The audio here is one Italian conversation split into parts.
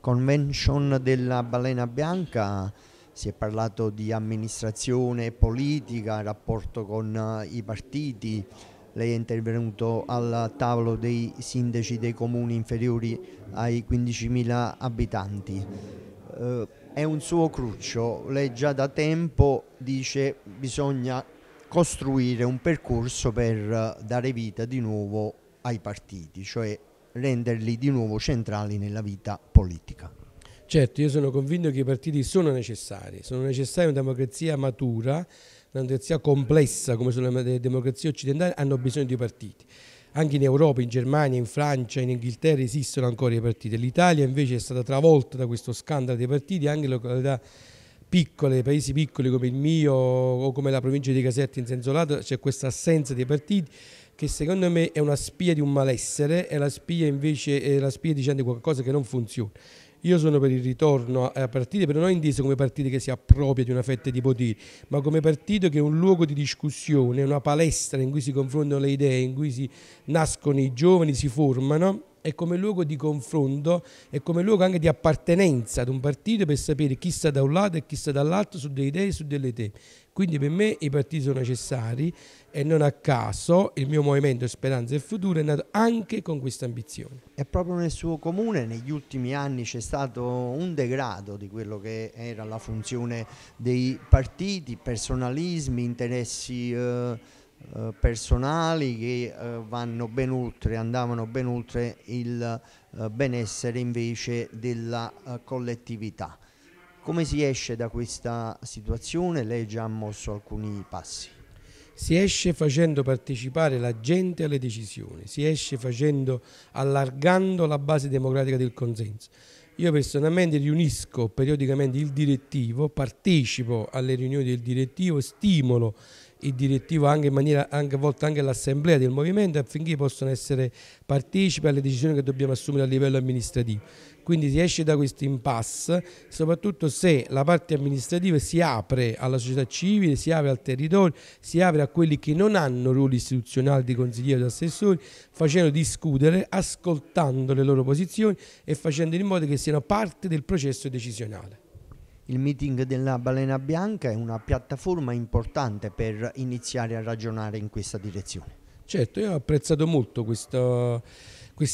convention della Balena Bianca si è parlato di amministrazione politica, rapporto con eh, i partiti, lei è intervenuto al tavolo dei sindaci dei comuni inferiori ai 15.000 abitanti. Eh, è un suo cruccio, lei già da tempo dice che bisogna costruire un percorso per eh, dare vita di nuovo ai partiti, cioè renderli di nuovo centrali nella vita politica. Certo, io sono convinto che i partiti sono necessari, sono necessari una democrazia matura, una democrazia complessa come sono le democrazie occidentali, hanno bisogno di partiti. Anche in Europa, in Germania, in Francia, in Inghilterra esistono ancora i partiti. L'Italia invece è stata travolta da questo scandalo dei partiti, anche le località piccole, paesi piccoli come il mio o come la provincia di Caserta in senso lato c'è questa assenza dei partiti che secondo me è una spia di un malessere è la spia invece è la spia dicendo qualcosa che non funziona. Io sono per il ritorno a partite, però non inteso come partito che si appropria di una fetta di potere, ma come partito che è un luogo di discussione, una palestra in cui si confrontano le idee, in cui si nascono i giovani, si formano e come luogo di confronto e come luogo anche di appartenenza ad un partito per sapere chi sta da un lato e chi sta dall'altro su delle idee e su delle idee. Quindi per me i partiti sono necessari e non a caso il mio movimento Speranza e Futuro è nato anche con questa ambizione. E proprio nel suo comune negli ultimi anni c'è stato un degrado di quello che era la funzione dei partiti, personalismi, interessi... Eh eh, personali che eh, vanno ben oltre, andavano ben oltre il eh, benessere invece della eh, collettività. Come si esce da questa situazione? Lei già ha mosso alcuni passi. Si esce facendo partecipare la gente alle decisioni, si esce facendo, allargando la base democratica del consenso. Io personalmente riunisco periodicamente il direttivo, partecipo alle riunioni del direttivo, stimolo il direttivo anche in maniera anche, volta anche all'assemblea del movimento affinché possano essere partecipi alle decisioni che dobbiamo assumere a livello amministrativo. Quindi si esce da questo impasse, soprattutto se la parte amministrativa si apre alla società civile, si apre al territorio, si apre a quelli che non hanno ruoli istituzionali di consiglieri o assessori, facendo discutere, ascoltando le loro posizioni e facendo in modo che siano parte del processo decisionale. Il meeting della Balena Bianca è una piattaforma importante per iniziare a ragionare in questa direzione. Certo, io ho apprezzato molto questa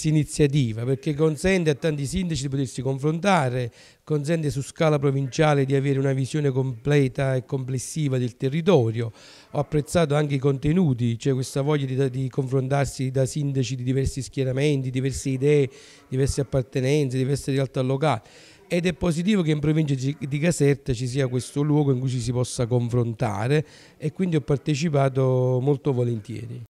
iniziativa perché consente a tanti sindaci di potersi confrontare, consente su scala provinciale di avere una visione completa e complessiva del territorio. Ho apprezzato anche i contenuti, cioè questa voglia di, di confrontarsi da sindaci di diversi schieramenti, diverse idee, diverse appartenenze, diverse realtà locali ed è positivo che in provincia di Caserta ci sia questo luogo in cui ci si possa confrontare e quindi ho partecipato molto volentieri.